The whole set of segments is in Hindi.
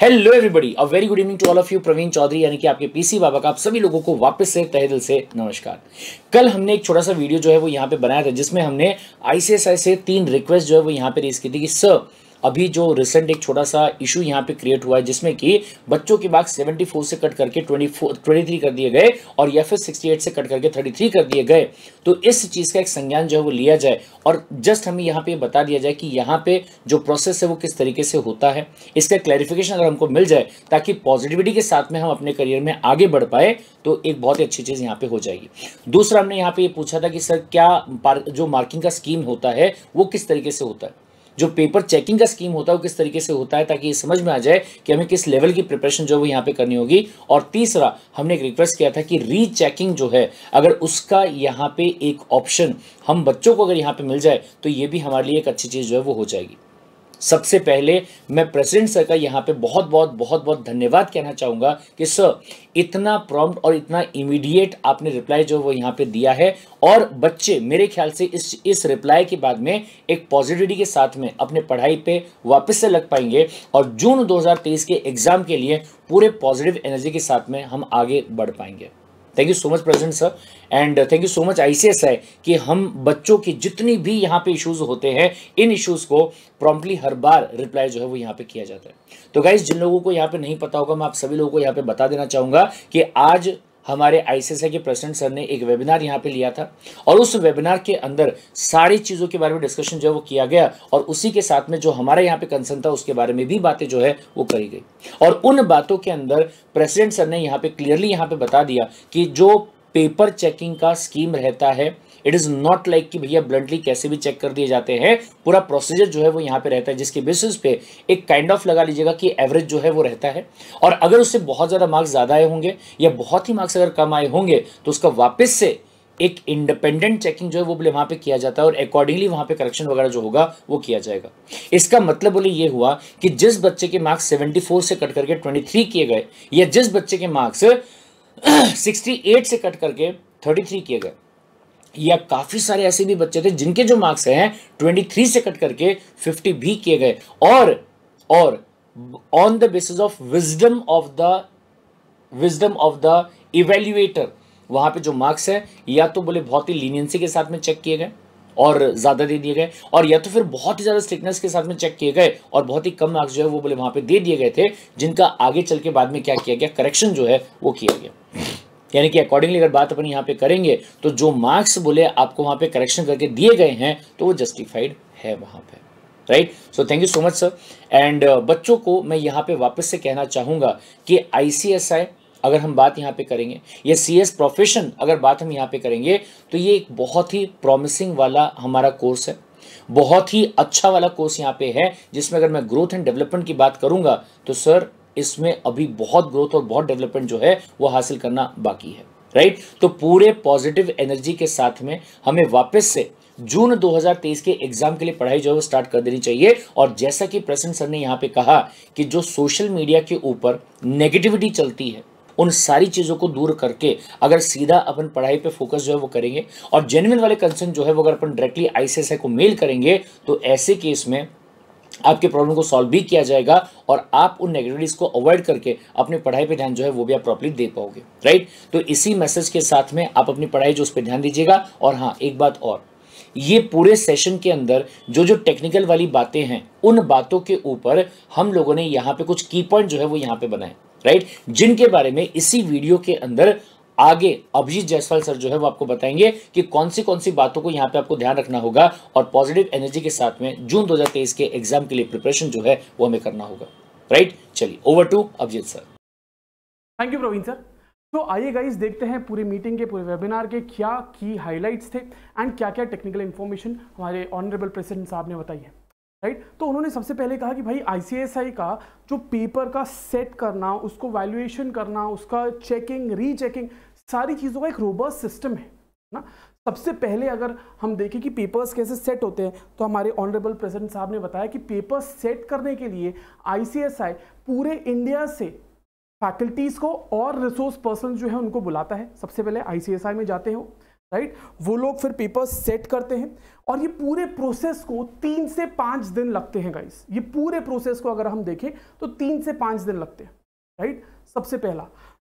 Hello everybody a very good evening to all of you Praveen Chaudhary यानी कि आपके पीसी बाबा का आप सभी लोगों को वापस से तहे दिल से नमस्कार कल हमने एक छोटा सा वीडियो जो है वो यहाँ पे बनाया था जिसमें हमने आईसीएसआई से तीन रिक्वेस्ट जो है वो यहाँ पे रेस की थी कि सर अभी जो रिसेंट एक छोटा सा इशू यहाँ पे क्रिएट हुआ है जिसमें कि बच्चों के मार्क्स 74 से कट करके 24 23 कर दिए गए और या फिर 68 से कट करके 33 कर दिए गए तो इस चीज़ का एक संज्ञान जो है वो लिया जाए और जस्ट हमें यहाँ पे बता दिया जाए कि यहाँ पे जो प्रोसेस है वो किस तरीके से होता है इसका क्लैरिफिकेशन अगर हमको मिल जाए ताकि पॉजिटिविटी के साथ में हम अपने करियर में आगे बढ़ पाए तो एक बहुत ही अच्छी चीज़ यहाँ पे हो जाएगी दूसरा हमने यहाँ पे ये पूछा था कि सर क्या जो मार्किंग का स्कीम होता है वो किस तरीके से होता है जो पेपर चेकिंग का स्कीम होता है वो किस तरीके से होता है ताकि ये समझ में आ जाए कि हमें किस लेवल की प्रिपरेशन जो है वो यहाँ पे करनी होगी और तीसरा हमने एक रिक्वेस्ट किया था कि रीचेकिंग जो है अगर उसका यहाँ पे एक ऑप्शन हम बच्चों को अगर यहाँ पे मिल जाए तो ये भी हमारे लिए एक अच्छी चीज़ जो है वो हो जाएगी सबसे पहले मैं प्रेसिडेंट सर का यहाँ पे बहुत बहुत बहुत बहुत धन्यवाद कहना चाहूँगा कि सर इतना प्रॉम्प्ट और इतना इमीडिएट आपने रिप्लाई जो वो यहाँ पे दिया है और बच्चे मेरे ख्याल से इस इस रिप्लाई के बाद में एक पॉजिटिविटी के साथ में अपने पढ़ाई पे वापस से लग पाएंगे और जून 2023 के एग्ज़ाम के लिए पूरे पॉजिटिव एनर्जी के साथ में हम आगे बढ़ पाएंगे thank you so much present sir and thank you so much ICS है कि हम बच्चों के जितनी भी यहाँ पे इश्यूज होते हैं इन इश्यूज को प्रॉम्प्टली हर बार रिप्लाई जो है वो यहाँ पे किया जाता है तो गाइज जिन लोगों को यहाँ पे नहीं पता होगा मैं आप सभी लोगों को यहाँ पे बता देना चाहूँगा कि आज हमारे आईसीएसआई के प्रेसिडेंट सर ने एक वेबिनार यहाँ पे लिया था और उस वेबिनार के अंदर सारी चीज़ों के बारे में डिस्कशन जो है वो किया गया और उसी के साथ में जो हमारे यहाँ पे कंसर्न था उसके बारे में भी बातें जो है वो करी गई और उन बातों के अंदर प्रेसिडेंट सर ने यहाँ पे क्लियरली यहाँ पे बता दिया कि जो पेपर चेकिंग का स्कीम रहता है इट इज़ नॉट लाइक कि भैया ब्लडली कैसे भी चेक कर दिए जाते हैं पूरा प्रोसीजर जो है वो यहाँ पे रहता है जिसके बेसिस पे एक काइंड ऑफ लगा लीजिएगा कि एवरेज जो है वो रहता है और अगर उससे बहुत ज़्यादा मार्क्स ज़्यादा आए होंगे या बहुत ही मार्क्स अगर कम आए होंगे तो उसका वापस से एक इंडिपेंडेंट चेकिंग जो है वो बोले वहां पे किया जाता है और अकॉर्डिंगली वहां पे करेक्शन वगैरह जो होगा वो किया जाएगा इसका मतलब बोले ये हुआ कि जिस बच्चे के मार्क्स 74 से कट करके 23 किए गए या जिस बच्चे के मार्क्स 68 से कट करके 33 किए गए या काफ़ी सारे ऐसे भी बच्चे थे जिनके जो मार्क्स हैं 23 से कट करके 50 भी किए गए और और on the basis of wisdom of the wisdom of the evaluator वहां पे जो मार्क्स है या तो बोले बहुत ही लीनियंसी के साथ में चेक किए गए और ज़्यादा दे दिए गए और या तो फिर बहुत ही ज़्यादा स्ट्रिकनेस के साथ में चेक किए गए और बहुत ही कम मार्क्स जो है वो बोले वहां पे दे दिए गए थे जिनका आगे चल के बाद में क्या किया गया करेक्शन जो है वो किया गया यानी कि अकॉर्डिंगली अगर बात अपन यहाँ पे करेंगे तो जो मार्क्स बोले आपको वहाँ पे करेक्शन करके दिए गए हैं तो वो जस्टिफाइड है वहाँ पे right so thank you so much sir and बच्चों को मैं यहाँ पे वापस से कहना चाहूँगा कि आई अगर हम बात यहाँ पे करेंगे या सी एस प्रोफेशन अगर बात हम यहाँ पे करेंगे तो ये एक बहुत ही प्रॉमिसिंग वाला हमारा कोर्स है बहुत ही अच्छा वाला कोर्स यहाँ पे है जिसमें अगर मैं ग्रोथ एंड डेवलपमेंट की बात करूँगा तो सर इसमें अभी बहुत ग्रोथ और बहुत डेवलपमेंट जो है वो हासिल करना बाकी है राइट तो पूरे पॉजिटिव एनर्जी के साथ में हमें वापस से जून 2023 के एग्जाम के लिए पढ़ाई जो है वो स्टार्ट कर देनी चाहिए और जैसा कि प्रसन्न सर ने यहाँ पे कहा कि जो सोशल मीडिया के ऊपर नेगेटिविटी चलती है उन सारी चीज़ों को दूर करके अगर सीधा अपन पढ़ाई पे फोकस जो है वो करेंगे और जेन्यन वाले कंसर्न जो है वो अगर अपन डायरेक्टली आईसीएसआई को मेल करेंगे तो ऐसे केस में आपके प्रॉब्लम को सॉल्व भी किया जाएगा और आप उन नेगेटिविटीज़ को अवॉइड करके अपनी पढ़ाई पे ध्यान जो है वो भी आप प्रॉपरली दे पाओगे राइट तो इसी मैसेज के साथ में आप अपनी पढ़ाई जो उस पर ध्यान दीजिएगा और हाँ एक बात और ये पूरे सेशन के अंदर जो जो टेक्निकल वाली बातें हैं उन बातों के ऊपर हम लोगों ने यहाँ पे कुछ की पॉइंट जो है वो यहाँ पे बनाए राइट जिनके बारे में इसी वीडियो के अंदर आगे अभिजीत जायसवाल सर जो है वो आपको बताएंगे कि कौन सी कौन सी बातों को यहाँ पे आपको ध्यान रखना होगा और पॉजिटिव एनर्जी के साथ में जून 2023 के एग्जाम के लिए प्रिपरेशन जो है वो हमें करना होगा राइट चलिए over to Abhijeet sir thank you Praveen sir तो आइए गाइस देखते हैं पूरी मीटिंग के पूरे वेबिनार के क्या की हाइलाइट्स थे एंड क्या क्या टेक्निकल इन्फॉर्मेशन हमारे ऑनरेबल प्रेसिडेंट साहब ने बताई है राइट तो उन्होंने सबसे पहले कहा कि भाई आईसीएसआई का जो पेपर का सेट करना उसको वैल्यूएशन करना उसका चेकिंग रीचेकिंग सारी चीज़ों का एक रोबस्ट सिस्टम है ना सबसे पहले अगर हम देखें कि पेपर्स कैसे सेट होते हैं तो हमारे ऑनरेबल प्रेसिडेंट साहब ने बताया कि पेपर सेट करने के लिए आईसीएसआई पूरे इंडिया से फैकल्टीज़ को और रिसोर्स पर्सन जो है उनको बुलाता है सबसे पहले आईसीएसआई में जाते हो राइट right? वो लोग फिर पेपर सेट करते हैं और ये पूरे प्रोसेस को तीन से पाँच दिन लगते हैं गाइस ये पूरे प्रोसेस को अगर हम देखें तो तीन से पाँच दिन लगते हैं राइट right? सबसे पहला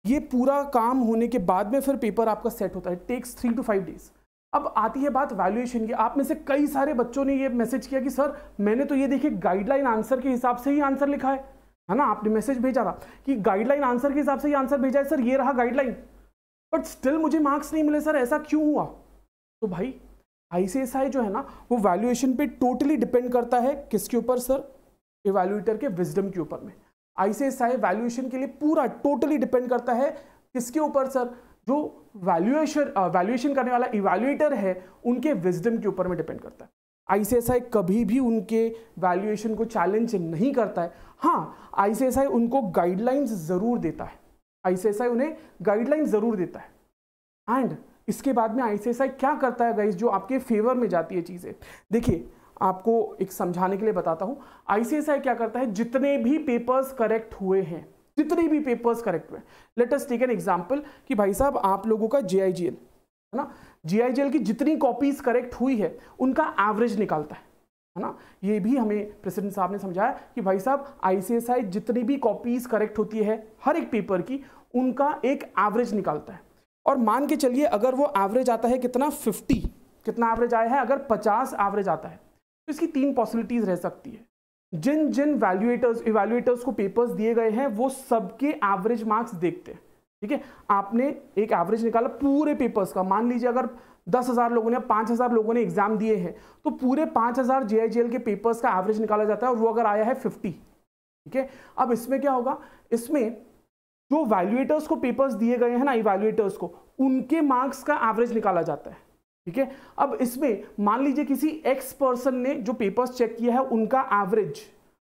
ये पूरा काम होने के बाद में फिर पेपर आपका सेट होता है takes three to five days अब आती है बात वैल्यूएशन की आप में से कई सारे बच्चों ने ये मैसेज किया कि सर मैंने तो ये देखिए गाइडलाइन आंसर के हिसाब से ही आंसर लिखा है है ना आपने मैसेज भेजा था कि गाइडलाइन आंसर के हिसाब से ही आंसर भेजा है सर ये रहा गाइडलाइन बट स्टिल मुझे मार्क्स नहीं मिले सर ऐसा क्यों हुआ तो भाई आईसीएसआई जो है ना वो वैल्यूएशन पे टोटली डिपेंड करता है किसके ऊपर सर इवैल्यूएटर के विजडम के ऊपर में आईसीएसआई वैल्यूएशन के लिए पूरा टोटली डिपेंड करता है किसके ऊपर सर जो वैल्यूएशन वैल्यूएशन करने वाला इवेल्यूटर है उनके विजडम के ऊपर में डिपेंड करता है आईसीएसआई कभी भी उनके वैल्यूएशन को चैलेंज नहीं करता है हाँ आईसीएसआई उनको गाइडलाइंस ज़रूर देता है आईसीएसआई उन्हें गाइडलाइन ज़रूर देता है एंड इसके बाद में आईसीएसआई क्या करता है गाइस जो आपके फेवर में जाती है चीज़ें देखिए आपको एक समझाने के लिए बताता हूं आईसीएसआई क्या करता है जितने भी पेपर्स करेक्ट हुए हैं जितने भी पेपर्स करेक्ट हुए let us take an example कि भाई साहब आप लोगों का जे है ना जे की जितनी कॉपीज करेक्ट हुई है उनका एवरेज निकालता है है ना ये भी हमें प्रेसिडेंट साहब ने समझाया कि भाई साहब आईसीएसआई जितनी भी कॉपीज करेक्ट होती है हर एक पेपर की उनका एक एवरेज निकालता है और मान के चलिए अगर वो एवरेज आता है कितना 50 कितना एवरेज आया है अगर 50 एवरेज आता है तो इसकी तीन पॉसिबिलिटीज रह सकती है जिन जिन वैल्यूएटर्स इवेल्यूएटर्स को पेपर्स दिए गए हैं वो सबके एवरेज मार्क्स देखते हैं ठीक है आपने एक एवरेज निकाला पूरे पेपर्स का मान लीजिए अगर दस हज़ार लोगों ने पाँच हज़ार लोगों ने एग्जाम दिए हैं तो पूरे पाँच हज़ार जे आई के पेपर्स का एवरेज निकाला जाता है और वो अगर आया है फिफ्टी ठीक है अब इसमें क्या होगा इसमें जो वैल्यूएटर्स को पेपर्स दिए गए हैं ना इवैल्यूएटर्स को उनके मार्क्स का एवरेज निकाला जाता है ठीक है अब इसमें मान लीजिए किसी एक्स पर्सन ने जो पेपर्स चेक किया है उनका एवरेज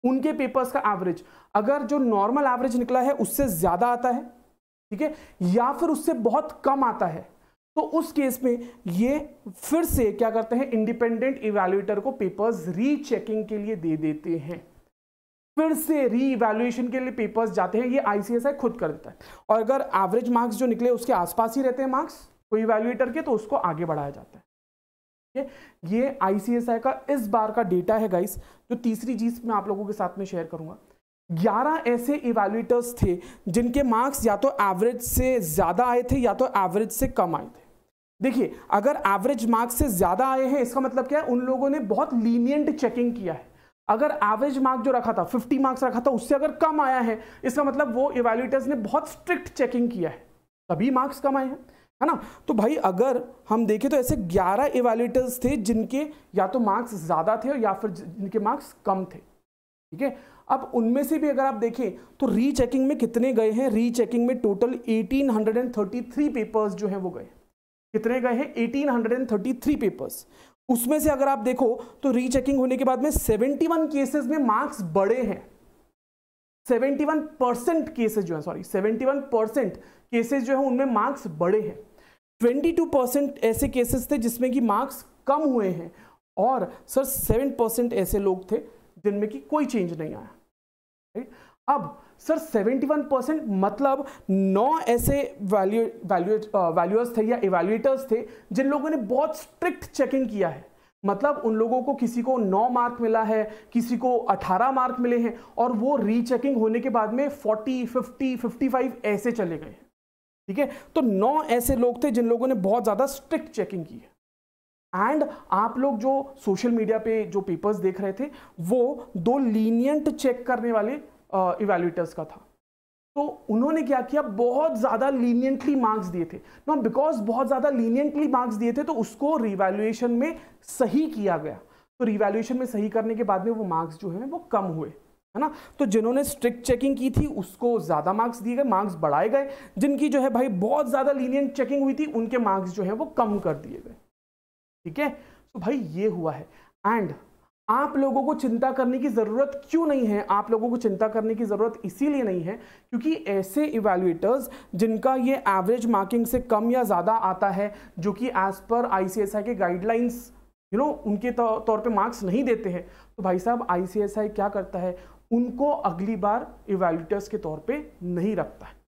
उनके पेपर्स का एवरेज अगर जो नॉर्मल एवरेज निकला है उससे ज़्यादा आता है ठीक है या फिर उससे बहुत कम आता है तो उस केस में ये फिर से क्या करते हैं इंडिपेंडेंट इवैल्यूएटर को पेपर्स रीचेकिंग के लिए दे देते हैं फिर से रीवैल्यूएशन के लिए पेपर्स जाते हैं ये आईसीएसआई खुद कर देता है और अगर एवरेज मार्क्स जो निकले उसके आसपास ही रहते हैं मार्क्स कोई इवेल्युएटर के तो उसको आगे बढ़ाया जाता है ये ये आईसीएसआई का इस बार का डेटा है गाइस जो तीसरी चीज मैं आप लोगों के साथ में शेयर करूंगा ग्यारह ऐसे इवेल्युएटर्स थे जिनके मार्क्स या तो एवरेज से ज़्यादा आए थे या तो एवरेज से कम आए थे देखिए अगर एवरेज मार्क्स से ज़्यादा आए हैं इसका मतलब क्या है उन लोगों ने बहुत लीनियंट चेकिंग किया है अगर एवरेज मार्क जो रखा था 50 मार्क्स रखा था उससे अगर कम आया है इसका मतलब वो इवेल्यूटर्स ने बहुत स्ट्रिक्ट चेकिंग किया है तभी मार्क्स कम आए हैं है ना तो भाई अगर हम देखें तो ऐसे 11 इवेल्यूटर्स थे जिनके या तो मार्क्स ज़्यादा थे या फिर जिनके मार्क्स कम थे ठीक है अब उनमें से भी अगर आप देखें तो रीचेकिंग में कितने गए हैं रीचेकिंग में टोटल 1833 पेपर्स जो हैं वो गए कितने गए हैं 1833 पेपर्स उसमें से अगर आप देखो तो रीचेकिंग होने के बाद में 71 केसेस में मार्क्स बड़े हैं 71 परसेंट केसेज जो है सॉरी 71 परसेंट केसेज जो है उनमें मार्क्स बड़े हैं 22 परसेंट ऐसे केसेस थे जिसमें कि मार्क्स कम हुए हैं और सर 7 परसेंट ऐसे लोग थे जिनमें कि कोई चेंज नहीं आया राइट अब सर 71 परसेंट मतलब नौ ऐसे वैल्यू वैल्यू वैल्यूअर्स थे या इवेल्यूएटर्स थे जिन लोगों ने बहुत स्ट्रिक्ट चेकिंग किया है मतलब उन लोगों को किसी को नौ मार्क मिला है किसी को अठारह मार्क मिले हैं और वो रीचेकिंग होने के बाद में 40, फिफ्टी 55 ऐसे चले गए ठीक है तो नौ ऐसे लोग थे जिन लोगों ने बहुत ज़्यादा स्ट्रिक्ट चेकिंग की है एंड आप लोग जो सोशल मीडिया पे जो पेपर्स देख रहे थे वो दो लीनियंट चेक करने वाले इवेल्यूटर्स का था तो उन्होंने क्या किया बहुत ज़्यादा लीनियंटली मार्क्स दिए थे ना बिकॉज बहुत ज़्यादा लीनियंटली मार्क्स दिए थे तो उसको रिवैल्युएशन में सही किया गया तो रिवैल्युएशन में सही करने के बाद में वो मार्क्स जो हैं वो कम हुए है ना तो जिन्होंने स्ट्रिक्ट चेकिंग की थी उसको ज़्यादा मार्क्स दिए गए मार्क्स बढ़ाए गए जिनकी जो है भाई बहुत ज़्यादा लीनियंट चेकिंग हुई थी उनके मार्क्स जो है वो कम कर दिए गए ठीक है तो भाई ये हुआ है एंड आप लोगों को चिंता करने की ज़रूरत क्यों नहीं है आप लोगों को चिंता करने की ज़रूरत इसीलिए नहीं है क्योंकि ऐसे इवेल्युएटर्स जिनका ये एवरेज मार्किंग से कम या ज़्यादा आता है जो कि एज़ पर आई के गाइडलाइंस यू नो उनके तौर पे मार्क्स नहीं देते हैं तो भाई साहब आई क्या करता है उनको अगली बार इवेल्युएटर्स के तौर पर नहीं रखता है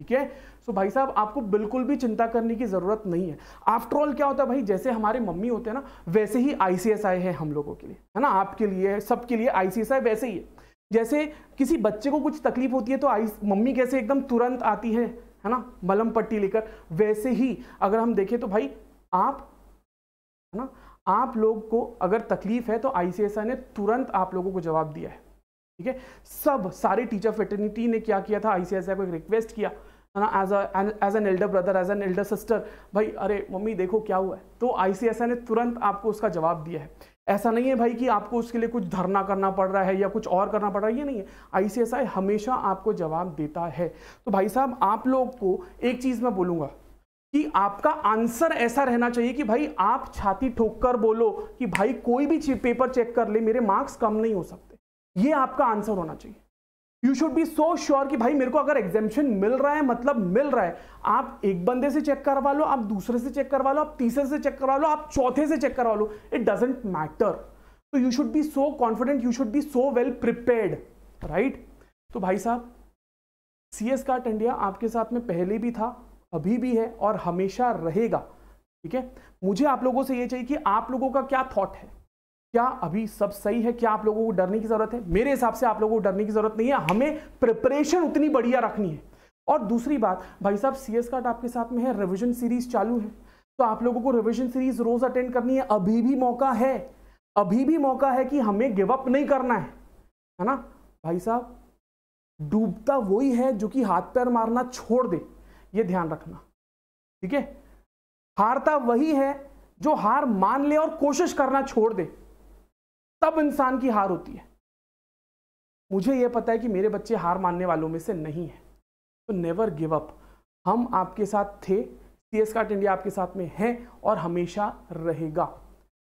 ठीक है सो भाई साहब आपको बिल्कुल भी चिंता करने की ज़रूरत नहीं है आफ्टर ऑल क्या होता है भाई जैसे हमारे मम्मी होते हैं ना वैसे ही आईसीएसआई है हम लोगों के लिए है ना आपके लिए सबके लिए आईसीएसआई वैसे ही है जैसे किसी बच्चे को कुछ तकलीफ होती है तो आई मम्मी कैसे एकदम तुरंत आती है है ना मलम पट्टी लेकर वैसे ही अगर हम देखें तो भाई आप है ना आप लोग को अगर तकलीफ है तो आईसीएसआई ने तुरंत आप लोगों को जवाब दिया है ठीक है सब सारे टीचर फेटर्निटी ने क्या किया था आईसीएसआई को एक रिक्वेस्ट किया है ना as as an elder brother as an elder sister भाई अरे मम्मी देखो क्या हुआ है तो आई ने तुरंत आपको उसका जवाब दिया है ऐसा नहीं है भाई कि आपको उसके लिए कुछ धरना करना पड़ रहा है या कुछ और करना पड़ रहा है ये नहीं है आई हमेशा आपको जवाब देता है तो भाई साहब आप लोग को एक चीज़ मैं बोलूँगा कि आपका आंसर ऐसा रहना चाहिए कि भाई आप छाती ठोक कर बोलो कि भाई कोई भी पेपर चेक कर ले मेरे मार्क्स कम नहीं हो सकते ये आपका आंसर होना चाहिए you should be so sure कि भाई मेरे को अगर एग्जेम्पन मिल रहा है मतलब मिल रहा है आप एक बंदे से चेक करवा लो आप दूसरे से चेक करवा लो आप तीसरे से चेक करवा लो आप चौथे से चेक करवा लो इट डजेंट मैटर तो you should be so confident you should be so well prepared right तो भाई साहब सी एस कार्ट इंडिया आपके साथ में पहले भी था अभी भी है और हमेशा रहेगा ठीक है मुझे आप लोगों से ये चाहिए कि आप लोगों का क्या थॉट है क्या अभी सब सही है क्या आप लोगों को डरने की जरूरत है मेरे हिसाब से आप लोगों को डरने की जरूरत नहीं है हमें प्रिपरेशन उतनी बढ़िया रखनी है और दूसरी बात भाई साहब सीएस कार्ड आपके साथ में है रिविजन सीरीज चालू है तो आप लोगों को रिविजन सीरीज रोज अटेंड करनी है अभी भी मौका है अभी भी मौका है कि हमें गिव अप नहीं करना है है ना भाई साहब डूबता वही है जो कि हाथ पैर मारना छोड़ दे ये ध्यान रखना ठीक है हारता वही है जो हार मान ले और कोशिश करना छोड़ दे तब इंसान की हार होती है मुझे यह पता है कि मेरे बच्चे हार मानने वालों में से नहीं है तो नेवर गिव अप हम आपके साथ थे सी एस कार्ट इंडिया आपके साथ में है और हमेशा रहेगा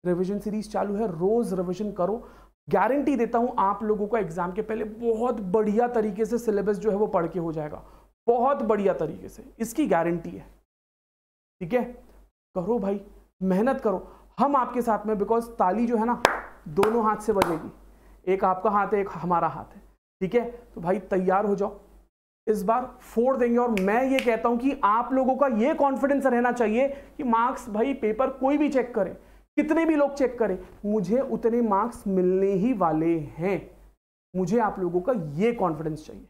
रिविजन सीरीज चालू है रोज रिविजन करो गारंटी देता हूं आप लोगों का एग्जाम के पहले बहुत बढ़िया तरीके से सिलेबस जो है वो पढ़ के हो जाएगा बहुत बढ़िया तरीके से इसकी गारंटी है ठीक है करो भाई मेहनत करो हम आपके साथ में बिकॉज ताली जो है ना दोनों हाथ से बजेगी एक आपका हाथ है एक हमारा हाथ है ठीक है तो भाई तैयार हो जाओ इस बार फोड़ देंगे और मैं ये कहता हूं कि आप लोगों का ये कॉन्फिडेंस रहना चाहिए कि मार्क्स भाई पेपर कोई भी चेक करे कितने भी लोग चेक करें मुझे उतने मार्क्स मिलने ही वाले हैं मुझे आप लोगों का ये कॉन्फिडेंस चाहिए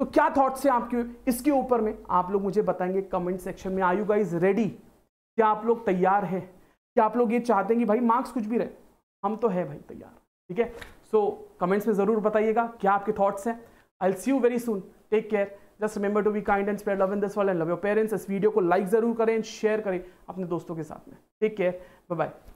तो क्या थॉट्स हैं आपके इसके ऊपर में आप लोग मुझे बताएंगे कमेंट सेक्शन में आयुगा गाइज रेडी क्या आप लोग तैयार हैं क्या आप लोग ये चाहते हैं कि भाई मार्क्स कुछ भी रहे हम तो है भाई तैयार ठीक है सो कमेंट्स में ज़रूर बताइएगा क्या आपके थॉट्स हैं I see you very soon take care just remember to be kind and spare love in this world and love your parents इस वीडियो को लाइक ज़रूर करें शेयर करें अपने दोस्तों के साथ में टेक केयर बाय बाय